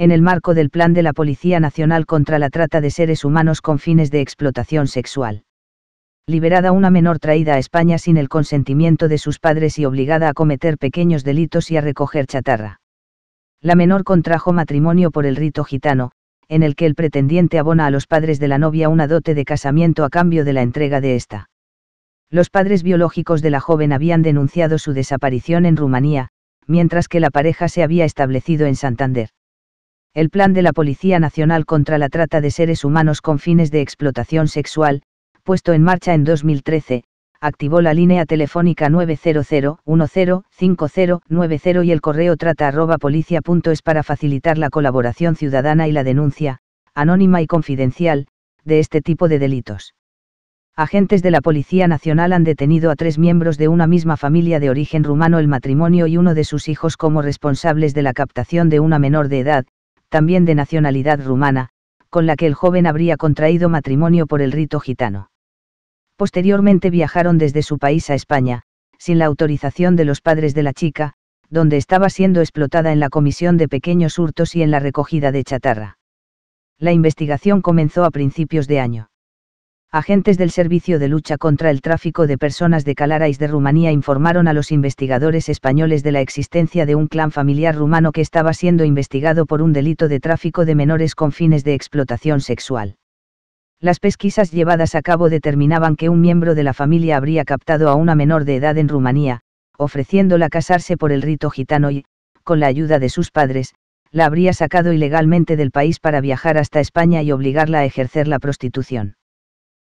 en el marco del plan de la Policía Nacional contra la trata de seres humanos con fines de explotación sexual. Liberada una menor traída a España sin el consentimiento de sus padres y obligada a cometer pequeños delitos y a recoger chatarra. La menor contrajo matrimonio por el rito gitano, en el que el pretendiente abona a los padres de la novia una dote de casamiento a cambio de la entrega de ésta. Los padres biológicos de la joven habían denunciado su desaparición en Rumanía, mientras que la pareja se había establecido en Santander el plan de la Policía Nacional contra la Trata de Seres Humanos con fines de explotación sexual, puesto en marcha en 2013, activó la línea telefónica 900-105090 y el correo trata.policia.es para facilitar la colaboración ciudadana y la denuncia, anónima y confidencial, de este tipo de delitos. Agentes de la Policía Nacional han detenido a tres miembros de una misma familia de origen rumano el matrimonio y uno de sus hijos como responsables de la captación de una menor de edad, también de nacionalidad rumana, con la que el joven habría contraído matrimonio por el rito gitano. Posteriormente viajaron desde su país a España, sin la autorización de los padres de la chica, donde estaba siendo explotada en la comisión de pequeños hurtos y en la recogida de chatarra. La investigación comenzó a principios de año agentes del Servicio de Lucha contra el Tráfico de Personas de Calarais de Rumanía informaron a los investigadores españoles de la existencia de un clan familiar rumano que estaba siendo investigado por un delito de tráfico de menores con fines de explotación sexual. Las pesquisas llevadas a cabo determinaban que un miembro de la familia habría captado a una menor de edad en Rumanía, ofreciéndola casarse por el rito gitano y, con la ayuda de sus padres, la habría sacado ilegalmente del país para viajar hasta España y obligarla a ejercer la prostitución.